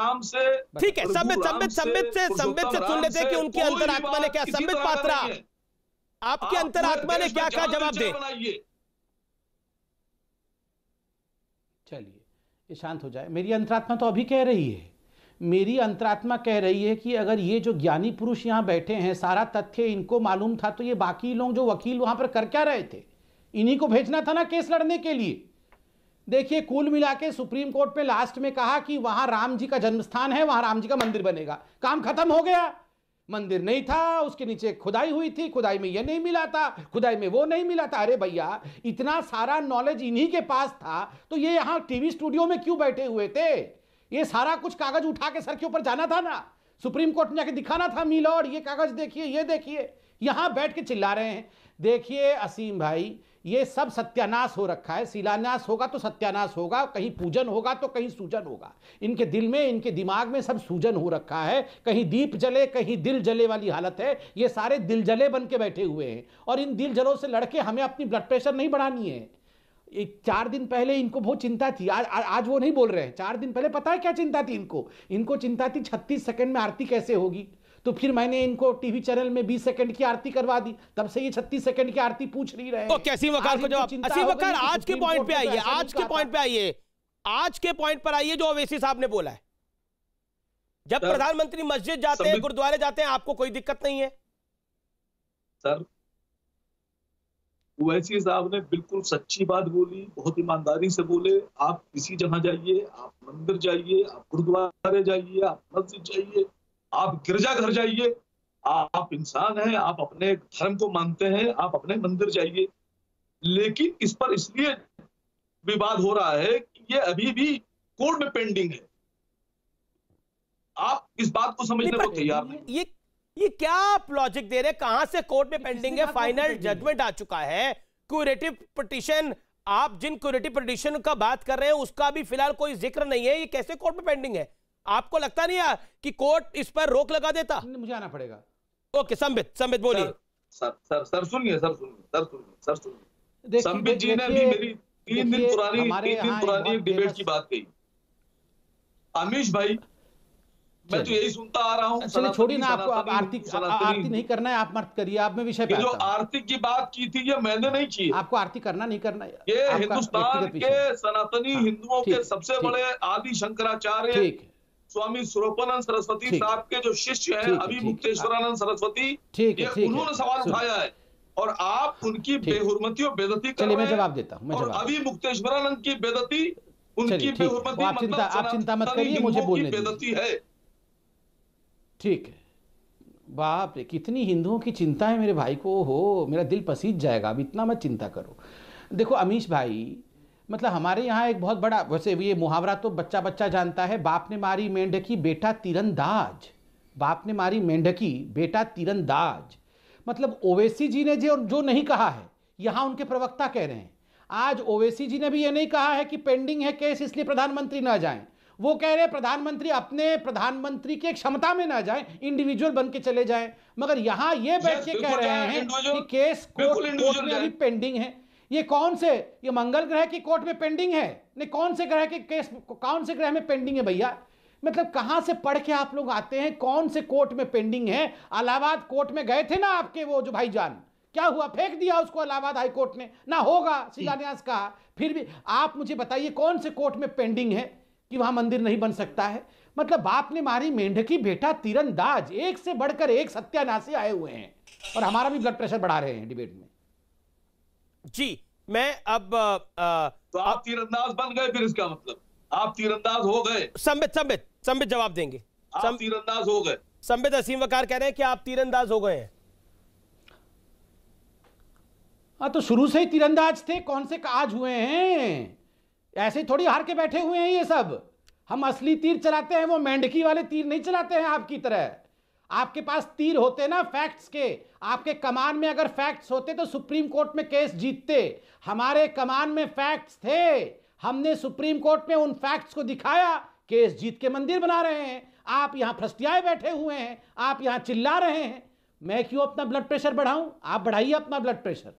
ठीक है संबित संबित संबित से संबित से सुन लेते कि उनकी अंतरात्मा ने क्या संबित पात्रा आपकी अंतरात्मा ने क्या कहा जवाब दे चलिए ये शांत हो जाए मेरी अंतरात्मा तो अभी कह रही है मेरी अंतरात्मा कह रही है कि अगर ये जो ज्ञानी पुरुष यहाँ बैठे हैं सारा तथ्य इनको मालूम था तो ये बाकी लोग जो वकील वहां पर कर क्या रहे थे इन्हीं को भेजना था ना केस लड़ने के लिए देखिए कुल मिला के सुप्रीम कोर्ट में लास्ट में कहा कि वहां राम जी का जन्म स्थान है वहां राम जी का मंदिर बनेगा काम खत्म हो गया मंदिर नहीं था उसके नीचे खुदाई हुई थी खुदाई में यह नहीं मिला था खुदाई में वो नहीं मिला था अरे भैया इतना सारा नॉलेज इन्हीं के पास था तो ये यहां टीवी स्टूडियो में क्यों बैठे हुए थे ये सारा कुछ कागज उठा के सर के ऊपर जाना था ना सुप्रीम कोर्ट में जाके दिखाना था मिलोड ये कागज देखिए ये देखिए यहां बैठ के चिल्ला रहे हैं देखिए असीम भाई ये सब सत्यानाश हो रखा है शिलान्यास होगा तो सत्यानाश होगा कहीं पूजन होगा तो कहीं सूजन होगा इनके दिल में इनके दिमाग में सब सूजन हो रखा है कहीं दीप जले कहीं दिल जले वाली हालत है ये सारे दिल जले बन के बैठे हुए हैं और इन दिल जलों से लड़के हमें अपनी ब्लड प्रेशर नहीं बढ़ानी है एक चार दिन पहले इनको बहुत चिंता थी आज आ, आज वो नहीं बोल रहे हैं चार दिन पहले पता है क्या चिंता थी इनको इनको चिंता थी छत्तीस सेकेंड में आरती कैसे होगी तो फिर मैंने इनको टीवी चैनल में 20 सेकंड की आरती करवा दी तब से ये 36 सेकंड की आरती पूछ नहीं रहे तो कैसी वकार को जवाब वकार आज के पॉइंट पे तो आइए आज के पॉइंट पे आइए आज के पॉइंट पर आइए जो अवैसी साहब ने बोला है जब प्रधानमंत्री मस्जिद जाते हैं गुरुद्वारे जाते हैं आपको कोई दिक्कत नहीं है सर ओवैसी साहब ने बिल्कुल सच्ची बात बोली बहुत ईमानदारी से बोले आप किसी जगह जाइए आप मंदिर जाइए आप गुरुद्वारे जाइए आप मस्जिद जाइए आप गिरजा घर जाइए आप इंसान हैं आप अपने धर्म को मानते हैं आप अपने मंदिर जाइए लेकिन इस पर इसलिए विवाद हो रहा है कि ये अभी भी कोर्ट में पेंडिंग है आप इस बात को समझने को तैयार नहीं ये ये क्या आप लॉजिक दे रहे कहां से कोर्ट में पेंडिंग है फाइनल जजमेंट आ चुका है क्यूरेटिव पिटिशन आप जिन क्यूरेटिव पिटिशन का बात कर रहे हैं उसका भी फिलहाल कोई जिक्र नहीं है ये कैसे कोर्ट में पेंडिंग है आपको लगता नहीं है कि कोर्ट इस पर रोक लगा देता मुझे आना पड़ेगा ओके संबित संबित बोलिए सर सर सुनिए सर सर सुनिए संबित जी ने मेरी तीन दिन पुरानी तीन दिन पुरानी डिबेट की बात कही भाई मैं तो यही सुनता आ रहा हूँ छोड़ी ना आपको आप आर्थिक आरती नहीं करना है आप मत करिए आप में विषय जो आर्थिक की बात की थी ये मैंने नहीं की आपको आरती करना नहीं करना ये हिंदुस्तान के सनातनी हाँ, हिंदुओं के सबसे बड़े आदि शंकराचार्य स्वामी स्वरूपानंद सरस्वती साहब के जो शिष्य हैं अभी मुक्तेश्वरानंद सरस्वती ठीक है उन्होंने सवाल उठाया है और आप उनकी बेहरमती और बेदती कर रहे जवाब देता हूँ अभी मुक्तेश्वरानंद की बेदती उनकी बेहरमती आप मतलब आप चिंता मत करिए मुझे बोलने बेदती है ठीक है बाप रे कितनी हिंदुओं की चिंता है मेरे भाई को हो मेरा दिल पसीज जाएगा अब इतना मत चिंता करो देखो अमीश भाई मतलब हमारे यहाँ एक बहुत बड़ा वैसे ये मुहावरा तो बच्चा बच्चा जानता है बाप ने मारी मेंढकी बेटा तीरंदाज बाप ने मारी मेंढकी बेटा तीरंदाज मतलब ओवैसी जी ने जो जो नहीं कहा है यहाँ उनके प्रवक्ता कह रहे हैं आज ओवैसी जी ने भी ये नहीं कहा है कि पेंडिंग है केस इसलिए प्रधानमंत्री ना जाए वो कह रहे प्रधानमंत्री अपने प्रधानमंत्री के क्षमता में ना जाए इंडिविजुअल बन के चले जाए मगर यहाँ ये बैठ के कह रहे हैं कि केस कोर्ट में अभी पेंडिंग है ये कौन से ये मंगल ग्रह की कोर्ट में पेंडिंग है नहीं कौन से ग्रह के केस कौन से ग्रह में पेंडिंग है भैया मतलब कहाँ से पढ़ के आप लोग आते हैं कौन से कोर्ट में पेंडिंग है अलाहाबाद कोर्ट में गए थे ना आपके वो जो भाईजान क्या हुआ फेंक दिया उसको अलाहाबाद हाई कोर्ट ने ना होगा शिलान्यास हम्म। का फिर भी आप मुझे बताइए कौन से कोर्ट में पेंडिंग है कि वहां मंदिर नहीं बन सकता है मतलब बाप ने मारी मेंढकी बेटा तीरंदाज एक से बढ़कर एक सत्यानाशी आए हुए हैं और हमारा भी ब्लड प्रेशर बढ़ा रहे हैं डिबेट में जी मैं अब आ, तो आप तीरंदाज बन गए फिर इसका मतलब आप तीरंदाज हो गए संबित संबित संबित जवाब देंगे आप तीरंदाज हो गए संबित असीम वकार कह रहे हैं कि आप तीरंदाज हो गए हैं हाँ तो शुरू से ही तीरंदाज थे कौन से काज हुए हैं ऐसे थोड़ी हार के बैठे हुए हैं ये सब हम असली तीर चलाते हैं वो मेंढकी वाले तीर नहीं चलाते हैं आपकी तरह आपके पास तीर होते ना फैक्ट्स के आपके कमान में अगर फैक्ट्स होते तो सुप्रीम कोर्ट में केस जीतते हमारे कमान में फैक्ट्स थे हमने सुप्रीम कोर्ट में उन फैक्ट्स को दिखाया केस जीत के मंदिर बना रहे हैं आप यहां फ्रस्टियाए बैठे हुए हैं आप यहां चिल्ला रहे हैं मैं क्यों अपना ब्लड प्रेशर बढ़ाऊं आप बढ़ाइए अपना ब्लड प्रेशर